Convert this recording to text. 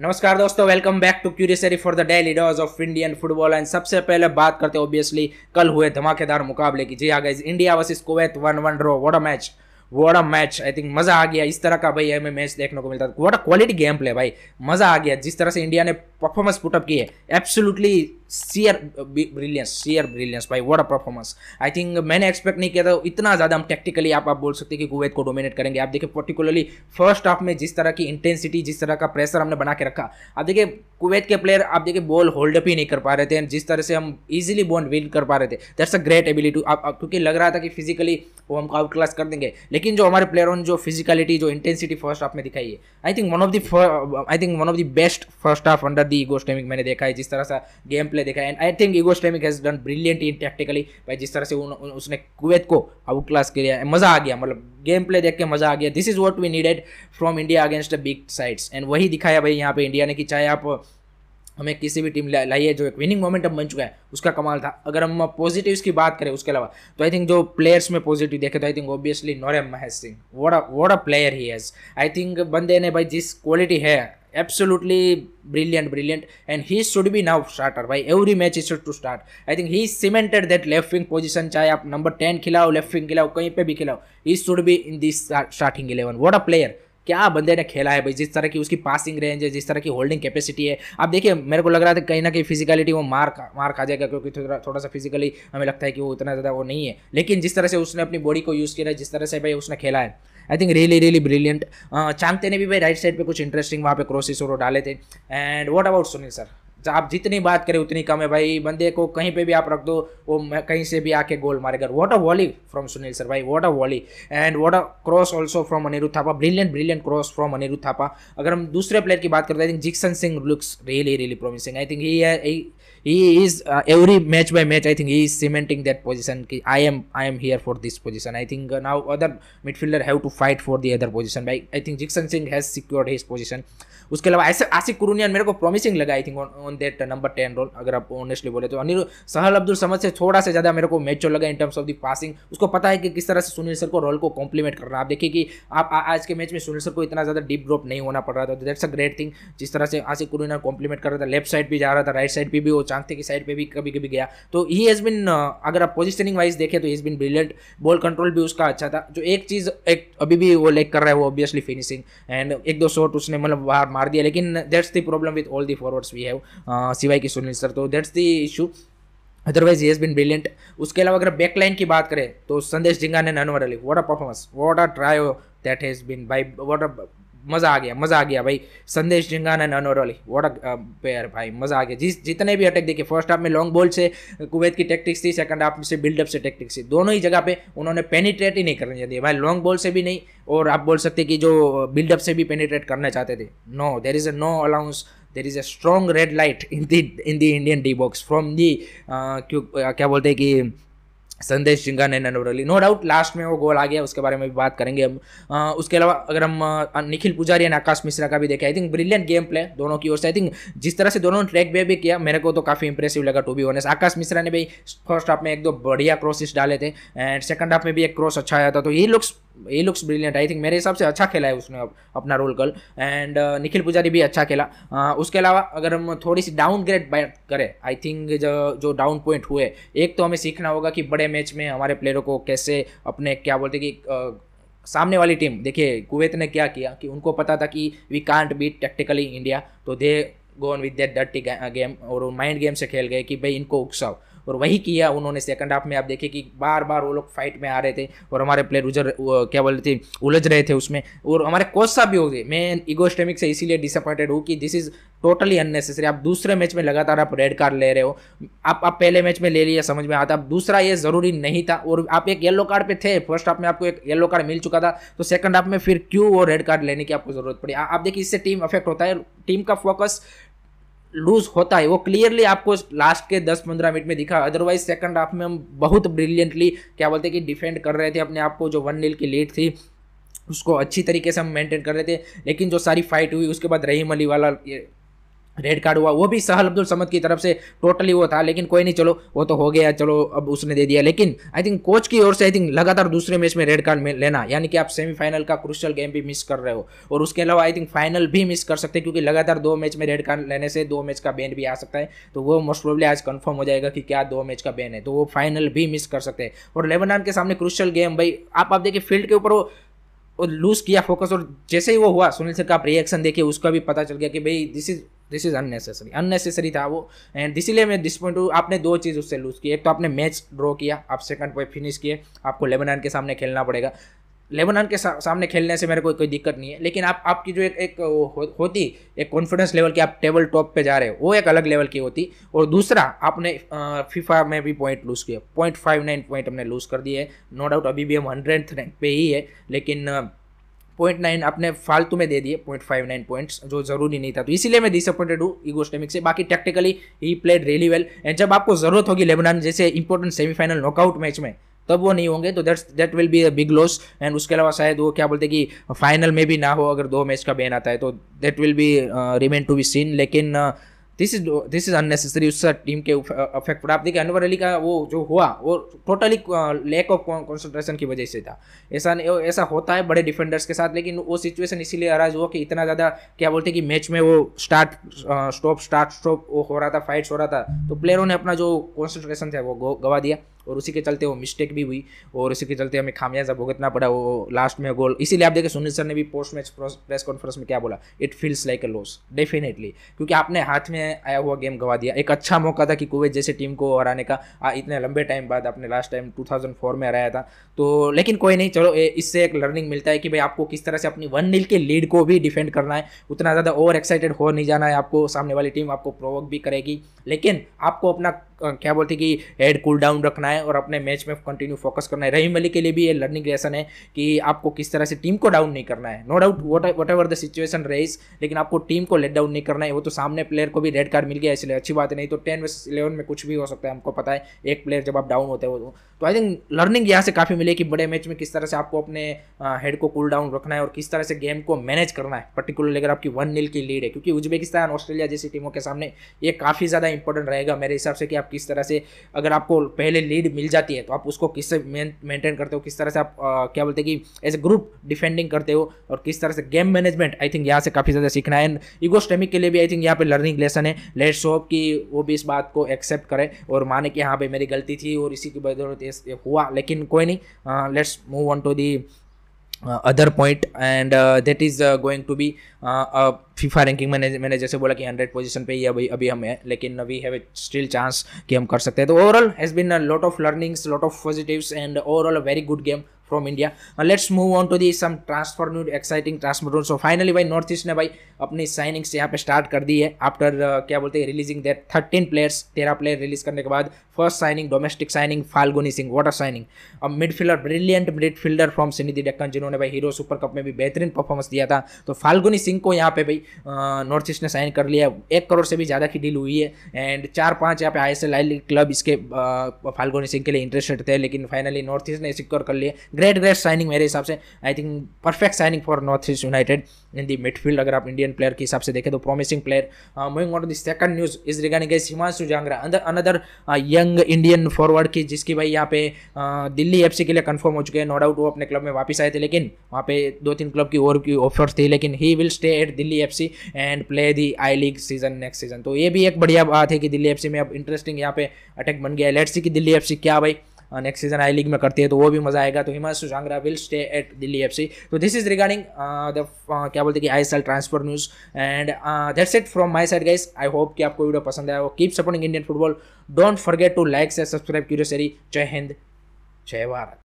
नमस्कार दोस्तों welcome back to क्यूरियसरी for the daily dose of Indian football and सबसे पहले बात करते हैं ऑब्वियसली कल हुए धमाकेदार मुकाबले की जी हाँ guys India versus Kuwait one one draw what a match a match I think मज़ा आ गया इस तरह का भाई हमें मैच देखने को मिलता है अ क्वालिटी गेम प्ले भाई मज़ा आ गया जिस तरह से इंडिया ने परफॉर्मेंस पुटअप की है absolutely sheer brilliance sheer brilliance भाई what a performance I think मैंने एक्सपेक्ट नहीं किया था इतना ज़्यादा हम टेक्टिकली आप आप बोल सकते हैं कि कुवैत को डोमिनेट करेंगे आप देखिए पर्टिकुलरली फर्स्ट हाफ में जिस तरह की इंटेंसिटी जिस तरह का प्रेशर हमने बना के रखा आप देखिए कुवैत के प्लेयर आप देखिए बॉल होल्ड अप ही नहीं कर पा रहे थे जिस तरह से हम इजिली बॉल विन कर पा रहे थे दैट्स अ ग्रेट एबिलिटी आप क्योंकि लग रहा था कि फिजिकली वो हमको आउट क्लास कर देंगे लेकिन जो हमारे प्लेयरों ने जो फिजिकलिटी जो इंटेंसिटी फर्स्ट हाफ में दिखाई है I think one of the I think one of the best first half under the Igor Stimac मैंने देखा है जिस तरह से गेम प्ले पे देखा and I think Igor Stimac has done brilliant in tactically भाई जिस तरह से उन, उन, उसने कुवैत को आउट क्लास किया मज़ा आ गया मतलब गेम प्ले देख के मज़ा आ गया this is what we needed from India against the big sides and वही दिखाया भाई यहाँ पे इंडिया ने कि चाहे आप हमें किसी भी टीम लाइए जो एक विनिंग मोमेंटम बन चुका है उसका कमाल था अगर हम पॉजिटिव्स की बात करें उसके अलावा तो आई थिंक जो प्लेयर्स में पॉजिटिव देखे तो I think obviously Naorem Mahesh Singh what a player he has I think बंदे ने भाई जिस क्वालिटी है absolutely brilliant brilliant and he should be now starter by every match he should to start i think he cemented that left wing position chahe aap number 10 खिलाओ left wing खिलाओ कहीं pe भी खिलाओ he should be in this starting eleven what a player क्या बंदे ने खेला है भाई जिस तरह की उसकी पासिंग रेंज है जिस तरह की होल्डिंग कैपेसिटी है आप देखिए मेरे को लग रहा था कहीं ना कहीं फिजिकलिटी वो मार मार खा जाएगा क्योंकि थोड़ा थोड़ा सा फिजिकली हमें लगता है कि वो उतना ज़्यादा वो नहीं है लेकिन जिस तरह से उसने अपनी बॉडी को यूज़ किया है जिस तरह से भाई उसने खेला है I think really really brilliant Chhangte ने भी भाई राइट साइड पे कुछ इंटरेस्टिंग वहाँ पे क्रॉसेस और डाले थे and what about Sunil sir तो आप जितनी बात करें उतनी कम है भाई बंदे को कहीं पे भी आप रख दो वो कहीं से भी आके गोल मारेगा what a volley from Sunil sir भाई what a volley and what a cross also from Anirudh Thapa brilliant brilliant cross from Anirudh Thapa अगर हम दूसरे प्लेयर की बात करते हैं I think Jeakson Singh looks really really promising I think he he is uh, every match by match i think he is cementing that position i am i am here for this position i think uh, now other midfielder have to fight for the other position by i think jikson singh has secured his position उसके अलावा ऐसे आसिफ कुरुनियन मेरे को promising लगा I think on on that number ten role अगर आप honestly बोले तो अनिल सहल अब्दुल समझ से थोड़ा सा ज़्यादा मेरे को मैचोर लगा in terms of the passing उसको पता है कि किस तरह से सुनील सर को रोल को कॉम्प्लीमेंट करना आप देखिए कि आप आज के मैच में सुनील सर को इतना ज़्यादा डीप ड्रॉप नहीं होना पड़ रहा था दैट्स अ ग्रेट थिंग जिस तरह से आसिफ कुरुना कॉम्प्लीमेंट कर रहा था लेफ्ट साइड भी जा रहा था राइट साइड पर भी वो चांगते की साइड पर भी कभी कभी गया तो ही हैज़ बिन अगर आप पोजिशनिंग वाइज देखें तो is been brilliant ball control भी उसका अच्छा था जो एक चीज़ एक अभी भी वो लेक कर रहा है वो ऑब्वियसली फिनिशिंग एंड एक दो शॉट उसने मतलब बाहर मार दिया लेकिन that's the problem with all the forwards we have सिवाय की सुनील सर तो that's the issue otherwise he has been brilliant उसके अलावा अगर बैकलाइन की बात करें तो Sandesh Jhingan and Anwar Ali what a performance what a try that has been by what a मज़ा आ गया मज़ा आ गया भाई Sandesh Jhingan and Anwar Ali what a pair भाई मज़ा आ गया जिस जितने भी अटैक देखे फर्स्ट हाफ में लॉन्ग बॉल से कुवैत की टैक्टिक्स थी सेकंड हाफ से बिल्डअप से टैक्टिक्स थी दोनों ही जगह पे उन्होंने पेनीट्रेट ही नहीं करने दिया भाई लॉन्ग बॉल से भी नहीं और आप बोल सकते कि जो बिल्डअप से भी पेनीट्रेट करना चाहते थे no there is a no allowance there is a strong red light in the in the Indian D box from the क्यों क्या बोलते हैं कि संदेश जिंगा ने ननवरली नो डाउट लास्ट में वो गोल आ गया उसके बारे में भी बात करेंगे हम uh, उसके अलावा अगर हम निखिल पुजारी एंड आकाश मिश्रा का भी देखें I think brilliant game play दोनों की ओर से आई थिंक जिस तरह से दोनों ने ट्रैक बे भी किया मेरे को तो काफ़ी इंप्रेसिव लगा to be honest Akash Mishra ने भी फर्स्ट हाफ में एक दो बढ़िया क्रॉसिस डाले थे एंड सेकंड हाफ में भी एक क्रॉस अच्छा आया था तो ये looks a looks brilliant I think मेरे हिसाब से अच्छा खेला है उसने अप, अपना रोल कल एंड uh, निखिल पुजारी भी अच्छा खेला uh, उसके अलावा अगर हम थोड़ी सी डाउनग्रेड बैट करें आई थिंक जो जो डाउन पॉइंट हुए एक तो हमें सीखना होगा कि बड़े मैच में हमारे प्लेयरों को कैसे अपने क्या बोलते कि uh, सामने वाली टीम देखिए कुवैत ने क्या किया कि उनको पता था कि we can't beat tactically India तो they go on with that डट्टी गेम और माइंड गेम से खेल गए कि भाई इनको उकसाओ और वही किया उन्होंने सेकंड हाफ में आप देखे कि बार बार वो लोग फाइट में आ रहे थे और हमारे प्लेयर उजर क्या बोलते थे उलझ रहे थे उसमें और हमारे कोच साहब भी हो गए मैं इगोस्टेमिक से इसीलिए डिसअपॉइंटेड हूँ कि दिस इज़ टोटली अननेसेसरी आप दूसरे मैच में लगातार आप रेड कार्ड ले रहे हो आप आप पहले मैच में ले लिया समझ में आता आप दूसरा ये ज़रूरी नहीं था और आप एक येलो कार्ड पे थे फर्स्ट हाफ में आपको एक येलो कार्ड मिल चुका था तो सेकंड हाफ में फिर क्यों वो रेड कार्ड लेने की आपको ज़रूरत पड़ी आप देखिए इससे टीम अफेक्ट होता है टीम का फोकस लूज होता है वो क्लियरली आपको लास्ट के 10-15 मिनट में दिखा अदरवाइज सेकंड हाफ में हम बहुत ब्रिलियंटली क्या बोलते हैं कि डिफेंड कर रहे थे अपने आप को जो वन नील की लीड थी उसको अच्छी तरीके से हम मेंटेन कर रहे थे लेकिन जो सारी फाइट हुई उसके बाद रहीम अली वाला ये रेड कार्ड हुआ वो भी सहल अब्दुल समद की तरफ से टोटली वो था लेकिन कोई नहीं चलो वो तो हो गया चलो अब उसने दे दिया लेकिन आई थिंक कोच की ओर से आई थिंक लगातार दूसरे मैच में रेड कार्ड में लेना यानी कि आप सेमीफाइनल का क्रुशियल गेम भी मिस कर रहे हो और उसके अलावा आई थिंक फाइनल भी मिस कर सकते हैं क्योंकि लगातार दो मैच में रेड कार्ड लेने से दो मैच का बैन भी आ सकता है तो वो मोस्ट प्रोबली आज कन्फर्म हो जाएगा कि क्या दो मैच का बैन है तो वो फाइनल भी मिस कर सकते हैं और लेबनान के सामने क्रुशियल गेम भाई आप आप देखिए फील्ड के ऊपर वो और लूज किया फोकस और जैसे ही वो हुआ सुनील सर का आप रिएक्शन देखिए उसका भी पता चल गया कि भाई this is this is unnecessary unnecessary था वो एंड इसीलिए मैं दिस पॉइंट आपने दो चीज़ उससे लूज़ की एक तो आपने मैच ड्रॉ किया आप सेकंड पॉइंट फिनिश किए आपको लेबनान के सामने खेलना पड़ेगा लेबनान के सा, सामने खेलने से मेरे को कोई दिक्कत नहीं है लेकिन आप आपकी जो एक एक हो, होती एक कॉन्फिडेंस लेवल की आप टेबल टॉप पे जा रहे हो वो एक अलग लेवल की होती और दूसरा आपने फीफा में भी पॉइंट लूज़ किया पॉइंट फाइव नाइन पॉइंट हमने लूज़ कर दिए नो डाउट अभी भी हम हंड्रेड रैंक पे ही है लेकिन पॉइंट नाइन आपने फालतू में दे दिए पॉइंट फाइव नाइन पॉइंट्स जो जरूरी नहीं था तो इसीलिए मैं डिसअपॉइंटेड हूँ स्टेमिक से बाकी tactically he played really well and जब आपको जरूरत होगी लेबनान जैसे इंपॉर्टेंट सेमीफाइनल नॉकआउट मैच में तब वो नहीं होंगे तो that's that will be a big loss and उसके अलावा शायद वो क्या बोलते कि फाइनल में भी ना हो अगर दो मैच का बैन आता है तो that will be remain to be seen लेकिन uh, this is this is unnecessary उस टीम के अफेक्ट पड़ा आप देखिए अनवर अली का वो जो हुआ वो टोटली लैक ऑफ कॉन्सेंट्रेशन की वजह से था ऐसा नहीं ऐसा होता है बड़े डिफेंडर्स के साथ लेकिन वो सिचुएशन इसीलिए अराज हुआ कि इतना ज़्यादा क्या बोलते हैं कि मैच में वो स्टार्ट स्टॉप स्टार्ट स्टॉप वो हो रहा था फाइट्स हो रहा था तो प्लेयरों ने अपना जो कॉन्सेंट्रेशन था वो गवा दिया और उसी के चलते वो मिस्टेक भी हुई और उसी के चलते हमें खामियाजा भुगतना पड़ा वो लास्ट में गोल इसीलिए आप देखें सुनील सर ने भी पोस्ट मैच प्रेस कॉन्फ्रेंस में क्या बोला it feels like a loss definitely क्योंकि आपने हाथ में आया हुआ गेम गवा दिया एक अच्छा मौका था कि कुवैत जैसे टीम को हराने का आ, इतने लंबे टाइम बाद आपने लास्ट टाइम फोर में हराया था तो लेकिन कोई नहीं चलो इससे एक लर्निंग मिलता है कि भाई आपको किस तरह से अपनी वन नील के लीड को भी डिफेंड करना है उतना ज़्यादा ओवर एक्साइटेड हो नहीं जाना है आपको सामने वाली टीम आपको प्रोवोक भी करेगी लेकिन आपको अपना क्या बोलते हैं कि हेड कूल डाउन रखना है और अपने मैच में कंटिन्यू फोकस करना है रहीम अली के लिए भी ये लर्निंग लेसन है कि आपको किस तरह से टीम को डाउन नहीं करना है no doubt whatever the situation race लेकिन आपको टीम को लेट डाउन नहीं करना है वो तो सामने प्लेयर को भी रेड कार्ड मिल गया इसलिए अच्छी बात नहीं तो टेन वर्स इलेवन में कुछ भी हो सकता है हमको पता है एक प्लेयर जब आप डाउन होते हो तो आई थिंक लर्निंग यहाँ से काफ़ी मिली कि बड़े मैच में किस तरह से आपको अपने हेड को कूल डाउन रखना है और किस तरह से गेम को मैनेज करना है पर्टिकुलरली अगर आपकी वन नील की लीड है क्योंकि उज्बेकिस्तान ऑस्ट्रेलिया जैसी टीमों के सामने ये काफ़ी ज़्यादा इंपॉर्टेंट रहेगा मेरे हिसाब से कि आप किस तरह से अगर आपको पहले लीड मिल जाती है तो आप उसको किससे मेंटेन करते हो किस तरह से आप आ, क्या बोलते हैं कि एज ए ग्रुप डिफेंडिंग करते हो और किस तरह से गेम मैनेजमेंट आई थिंक यहाँ से काफ़ी ज़्यादा सीखना है एंड इगोस्टेमिक के लिए भी आई थिंक यहाँ पे लर्निंग लेसन है लेट्स होप कि वो भी इस बात को एक्सेप्ट करें और माने कि हाँ भाई मेरी गलती थी और इसी की बदौलत हुआ लेकिन कोई नहीं let's move on to the Uh, other point and uh, that is uh, going to be FIFA ranking मैंने मैंने जैसे बोला कि हंड्रेड पोजीशन पर ही अभी अभी हम हैं लेकिन we have a still chance कि हम कर सकते हैं तो overall has been lot of learnings lot of positive and overall a very good game from India let's move on to the some transfer new exciting transfer rule so finally भाई north east ने भाई अपनी signings यहाँ पे start कर दी है after uh, क्या बोलते हैं रिलीजिंग दैट थर्टीन प्लेयर्स तेरह प्लेयर रिलीज करने के बाद first signing domestic signing Falguni Singh what a signing mid midfielder brilliant midfielder from Sreenidi Deccan जिन्होंने भाई हीरो सुपर कप में भी बेहतरीन परफॉर्मेंस दिया था तो फाल्गुनी सिंह को यहाँ पे भाई नॉर्थ uh, ईस्ट ने साइन कर लिया एक करोड़ से भी ज़्यादा की डील हुई है एंड चार पाँच यहाँ पे I S L I league club इसके फाल्गुनी uh, सिंह के लिए इंटरेस्टेड थे लेकिन फाइनली नॉर्थ ईस्ट ने सिक्योर कर लिए ग्रेट ग्रेट साइनिंग मेरे हिसाब से I think perfect signing for north east united in the midfield अगर आप इंडियन प्लेयर के हिसाब से देखें तो promising player moving on the second news is regarding as Himanshu Jangra अंदर अनदर यंग इंडियन फॉरवर्ड की जिसकी भाई यहाँ पे uh, दिल्ली एफ के लिए कन्फर्म हो चुके हैं नो डाउट वो अपने क्लब में वापस आए थे लेकिन वहाँ पे दो तीन क्लब की और की ऑफर्स थी लेकिन he will stay at Delhi F and play the I league season next season तो ये भी एक बढ़िया बात है कि दिल्ली एफ में अब इंटरेस्टिंग यहाँ पे अटैक बन गया है लेट्स सी कि दिल्ली एफ क्या भाई नेक्स्ट सीजन आई लीग में करती है तो वो भी मजा आएगा तो Himanshu Jhangra will stay at Delhi F तो दिस इज रिगार्डिंग द क्या बोलते हैं कि I transfer news and that's it from my side guys I hope कि आपको वीडियो पसंद आया वो keep supporting Indian football don't forget to like and subscribe Curio जय हिंद जय भारत